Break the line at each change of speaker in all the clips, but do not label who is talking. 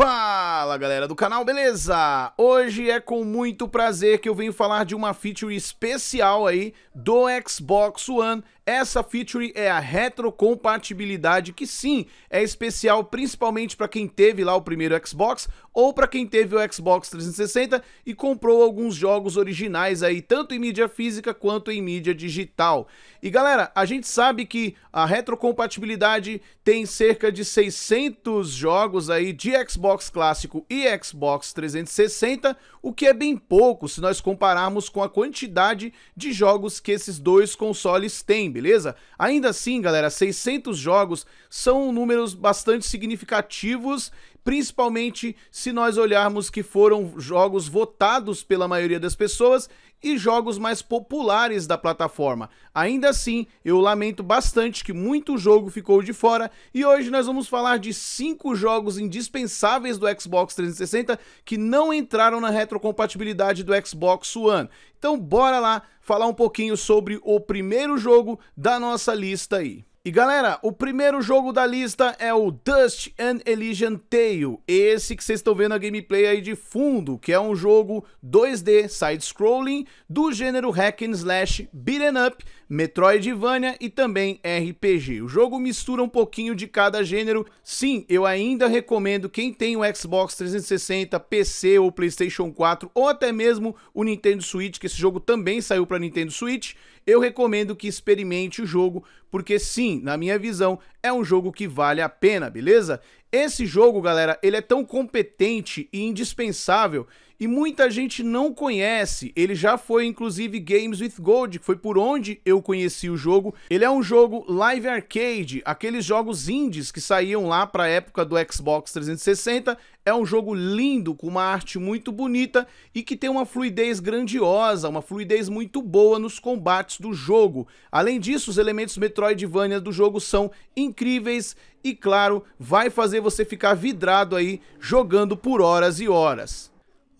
Fala! Fala galera do canal, beleza? Hoje é com muito prazer que eu venho falar de uma feature especial aí do Xbox One. Essa feature é a retrocompatibilidade, que sim, é especial principalmente para quem teve lá o primeiro Xbox ou para quem teve o Xbox 360 e comprou alguns jogos originais aí, tanto em mídia física quanto em mídia digital. E galera, a gente sabe que a retrocompatibilidade tem cerca de 600 jogos aí de Xbox clássico Plástico e Xbox 360, o que é bem pouco se nós compararmos com a quantidade de jogos que esses dois consoles têm, beleza? Ainda assim, galera, 600 jogos são números bastante significativos principalmente se nós olharmos que foram jogos votados pela maioria das pessoas e jogos mais populares da plataforma. Ainda assim, eu lamento bastante que muito jogo ficou de fora e hoje nós vamos falar de cinco jogos indispensáveis do Xbox 360 que não entraram na retrocompatibilidade do Xbox One. Então bora lá falar um pouquinho sobre o primeiro jogo da nossa lista aí. E galera, o primeiro jogo da lista é o Dust and Elysian Tale, esse que vocês estão vendo a gameplay aí de fundo, que é um jogo 2D side-scrolling do gênero hack and slash beaten up, Metroidvania e também RPG. O jogo mistura um pouquinho de cada gênero. Sim, eu ainda recomendo quem tem o Xbox 360, PC ou PlayStation 4 ou até mesmo o Nintendo Switch, que esse jogo também saiu para Nintendo Switch, eu recomendo que experimente o jogo, porque sim, na minha visão, é um jogo que vale a pena, beleza? Esse jogo, galera, ele é tão competente e indispensável e muita gente não conhece. Ele já foi, inclusive, Games with Gold, que foi por onde eu conheci o jogo. Ele é um jogo live arcade, aqueles jogos indies que saíam lá para a época do Xbox 360 é um jogo lindo, com uma arte muito bonita e que tem uma fluidez grandiosa, uma fluidez muito boa nos combates do jogo. Além disso, os elementos Metroidvania do jogo são incríveis e, claro, vai fazer você ficar vidrado aí jogando por horas e horas.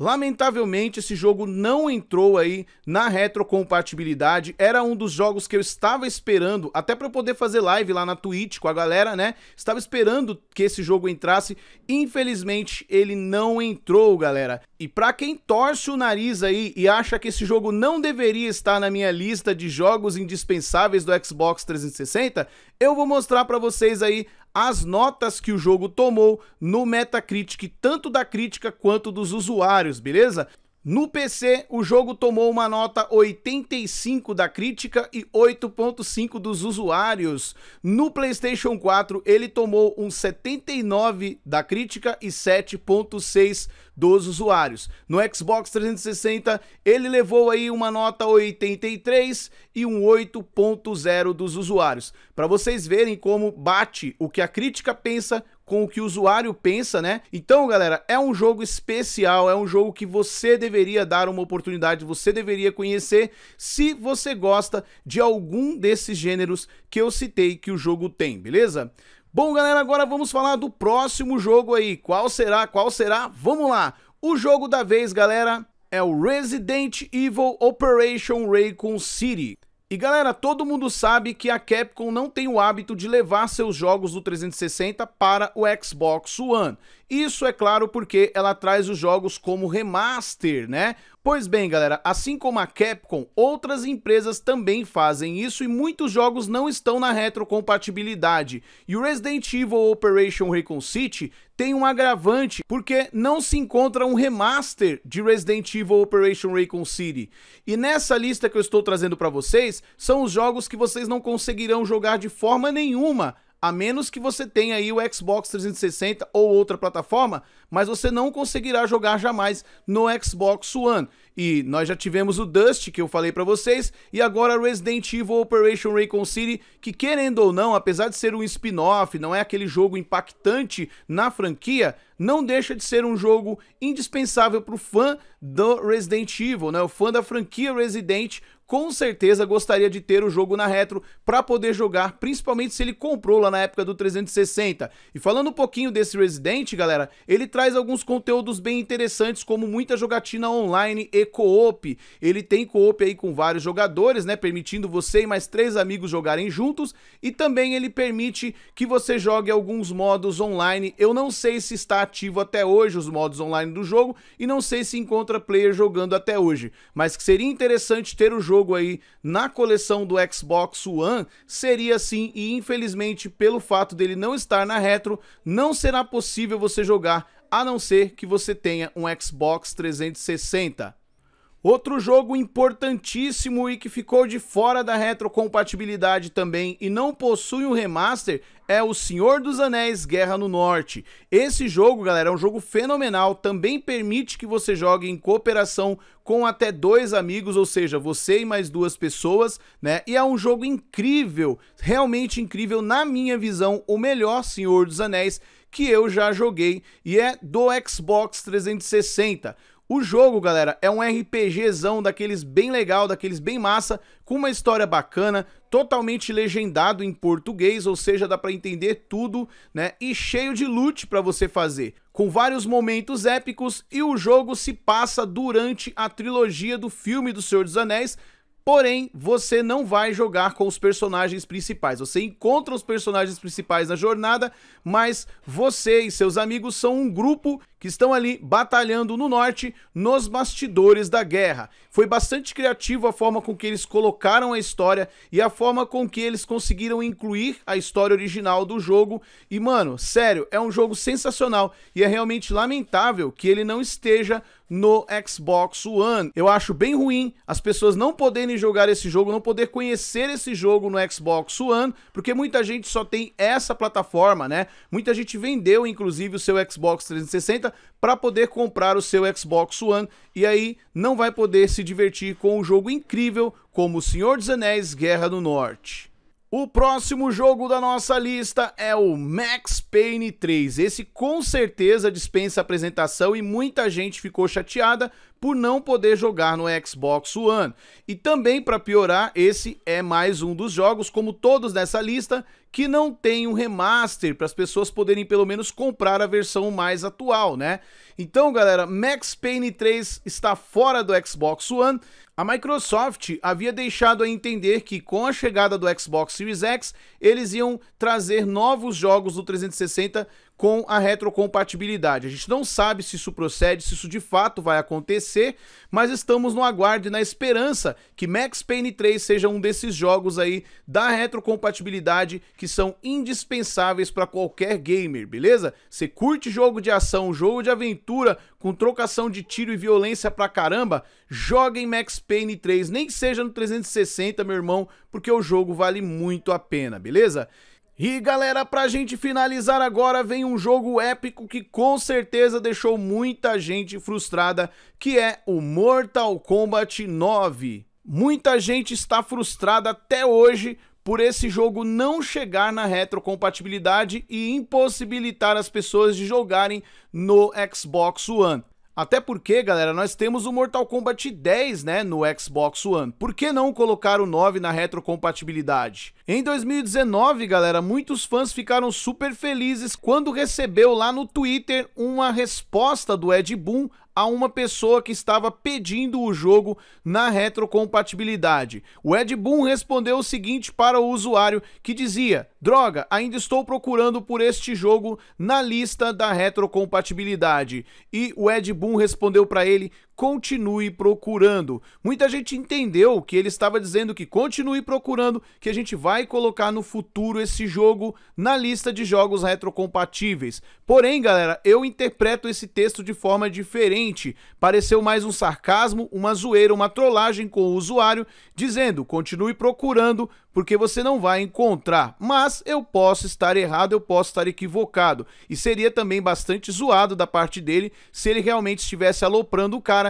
Lamentavelmente, esse jogo não entrou aí na retrocompatibilidade. Era um dos jogos que eu estava esperando, até para eu poder fazer live lá na Twitch com a galera, né? Estava esperando que esse jogo entrasse. Infelizmente, ele não entrou, galera. E para quem torce o nariz aí e acha que esse jogo não deveria estar na minha lista de jogos indispensáveis do Xbox 360, eu vou mostrar para vocês aí as notas que o jogo tomou no Metacritic, tanto da crítica quanto dos usuários, beleza? No PC, o jogo tomou uma nota 85 da crítica e 8.5 dos usuários. No PlayStation 4, ele tomou um 79 da crítica e 7.6 dos usuários. No Xbox 360, ele levou aí uma nota 83 e um 8.0 dos usuários. Para vocês verem como bate o que a crítica pensa com o que o usuário pensa, né? Então, galera, é um jogo especial, é um jogo que você deveria dar uma oportunidade, você deveria conhecer se você gosta de algum desses gêneros que eu citei que o jogo tem, beleza? Bom, galera, agora vamos falar do próximo jogo aí. Qual será? Qual será? Vamos lá. O jogo da vez, galera, é o Resident Evil Operation Raccoon City. E galera, todo mundo sabe que a Capcom não tem o hábito de levar seus jogos do 360 para o Xbox One. Isso é claro porque ela traz os jogos como remaster, né? Pois bem, galera, assim como a Capcom, outras empresas também fazem isso e muitos jogos não estão na retrocompatibilidade. E o Resident Evil Operation Recon City tem um agravante, porque não se encontra um remaster de Resident Evil Operation Recon City. E nessa lista que eu estou trazendo para vocês, são os jogos que vocês não conseguirão jogar de forma nenhuma a menos que você tenha aí o Xbox 360 ou outra plataforma, mas você não conseguirá jogar jamais no Xbox One. E nós já tivemos o Dust que eu falei para vocês e agora Resident Evil Operation Raccoon City, que querendo ou não, apesar de ser um spin-off, não é aquele jogo impactante na franquia, não deixa de ser um jogo indispensável para o fã do Resident Evil, né? O fã da franquia Resident com certeza gostaria de ter o jogo na retro para poder jogar, principalmente se ele comprou lá na época do 360. E falando um pouquinho desse Resident, galera, ele traz alguns conteúdos bem interessantes, como muita jogatina online e co-op. Ele tem co-op aí com vários jogadores, né, permitindo você e mais três amigos jogarem juntos, e também ele permite que você jogue alguns modos online. Eu não sei se está ativo até hoje os modos online do jogo e não sei se encontra player jogando até hoje, mas que seria interessante ter o jogo jogo aí na coleção do Xbox One, seria sim, e infelizmente pelo fato dele não estar na retro, não será possível você jogar a não ser que você tenha um Xbox 360. Outro jogo importantíssimo e que ficou de fora da retrocompatibilidade também e não possui um remaster é o Senhor dos Anéis Guerra no Norte. Esse jogo, galera, é um jogo fenomenal, também permite que você jogue em cooperação com até dois amigos, ou seja, você e mais duas pessoas, né? E é um jogo incrível, realmente incrível, na minha visão, o melhor Senhor dos Anéis que eu já joguei e é do Xbox 360. O jogo, galera, é um RPGzão daqueles bem legal, daqueles bem massa, com uma história bacana, totalmente legendado em português, ou seja, dá para entender tudo, né? E cheio de loot para você fazer, com vários momentos épicos e o jogo se passa durante a trilogia do filme do Senhor dos Anéis, Porém, você não vai jogar com os personagens principais. Você encontra os personagens principais na jornada, mas você e seus amigos são um grupo que estão ali batalhando no norte, nos bastidores da guerra. Foi bastante criativo a forma com que eles colocaram a história e a forma com que eles conseguiram incluir a história original do jogo. E, mano, sério, é um jogo sensacional e é realmente lamentável que ele não esteja no Xbox One. Eu acho bem ruim as pessoas não poderem jogar esse jogo, não poder conhecer esse jogo no Xbox One, porque muita gente só tem essa plataforma, né? Muita gente vendeu, inclusive, o seu Xbox 360 para poder comprar o seu Xbox One e aí não vai poder se divertir com um jogo incrível como O Senhor dos Anéis Guerra do Norte. O próximo jogo da nossa lista é o Max Payne 3. Esse com certeza dispensa apresentação e muita gente ficou chateada por não poder jogar no Xbox One. E também para piorar, esse é mais um dos jogos, como todos nessa lista, que não tem um remaster para as pessoas poderem pelo menos comprar a versão mais atual, né? Então, galera, Max Payne 3 está fora do Xbox One. A Microsoft havia deixado a entender que com a chegada do Xbox Series X, eles iam trazer novos jogos do 360 com a retrocompatibilidade. A gente não sabe se isso procede, se isso de fato vai acontecer, mas estamos no aguardo e na esperança que Max Payne 3 seja um desses jogos aí da retrocompatibilidade que são indispensáveis para qualquer gamer, beleza? Você curte jogo de ação, jogo de aventura com trocação de tiro e violência pra caramba, joga em Max Payne 3, nem que seja no 360, meu irmão, porque o jogo vale muito a pena, beleza? E galera, pra gente finalizar agora, vem um jogo épico que com certeza deixou muita gente frustrada, que é o Mortal Kombat 9. Muita gente está frustrada até hoje por esse jogo não chegar na retrocompatibilidade e impossibilitar as pessoas de jogarem no Xbox One. Até porque, galera, nós temos o Mortal Kombat 10, né, no Xbox One. Por que não colocar o 9 na retrocompatibilidade? Em 2019, galera, muitos fãs ficaram super felizes quando recebeu lá no Twitter uma resposta do Ed Boon a uma pessoa que estava pedindo o jogo na retrocompatibilidade. O Ed Boon respondeu o seguinte para o usuário que dizia: Droga, ainda estou procurando por este jogo na lista da retrocompatibilidade. E o Ed Boon respondeu para ele: continue procurando. Muita gente entendeu que ele estava dizendo que continue procurando, que a gente vai colocar no futuro esse jogo na lista de jogos retrocompatíveis. Porém, galera, eu interpreto esse texto de forma diferente. Pareceu mais um sarcasmo, uma zoeira, uma trollagem com o usuário, dizendo continue procurando porque você não vai encontrar. Mas eu posso estar errado, eu posso estar equivocado. E seria também bastante zoado da parte dele se ele realmente estivesse aloprando o cara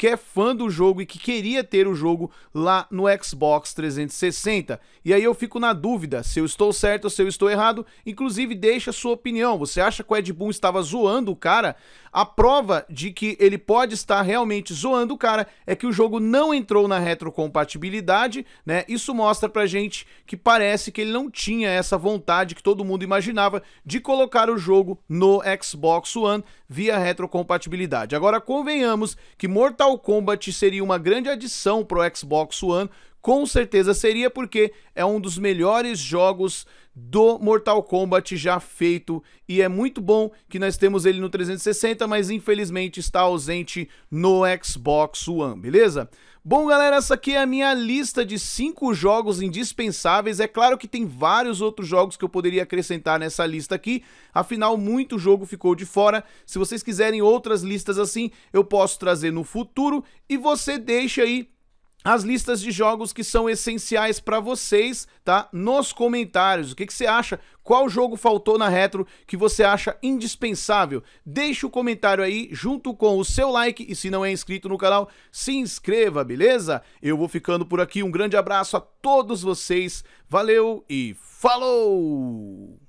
que é fã do jogo e que queria ter o jogo lá no Xbox 360. E aí eu fico na dúvida se eu estou certo ou se eu estou errado. Inclusive, deixa a sua opinião. Você acha que o Ed Boon estava zoando o cara? A prova de que ele pode estar realmente zoando o cara é que o jogo não entrou na retrocompatibilidade, né? Isso mostra pra gente que parece que ele não tinha essa vontade que todo mundo imaginava de colocar o jogo no Xbox One via retrocompatibilidade. Agora convenhamos que Mortal Mortal Kombat seria uma grande adição pro Xbox One, com certeza seria porque é um dos melhores jogos do Mortal Kombat já feito e é muito bom que nós temos ele no 360, mas infelizmente está ausente no Xbox One, beleza? Bom, galera, essa aqui é a minha lista de 5 jogos indispensáveis. É claro que tem vários outros jogos que eu poderia acrescentar nessa lista aqui, afinal, muito jogo ficou de fora. Se vocês quiserem outras listas assim, eu posso trazer no futuro e você deixa aí as listas de jogos que são essenciais para vocês, tá? Nos comentários. O que, que você acha? Qual jogo faltou na retro que você acha indispensável? Deixe o comentário aí junto com o seu like e se não é inscrito no canal, se inscreva, beleza? Eu vou ficando por aqui. Um grande abraço a todos vocês. Valeu e falou!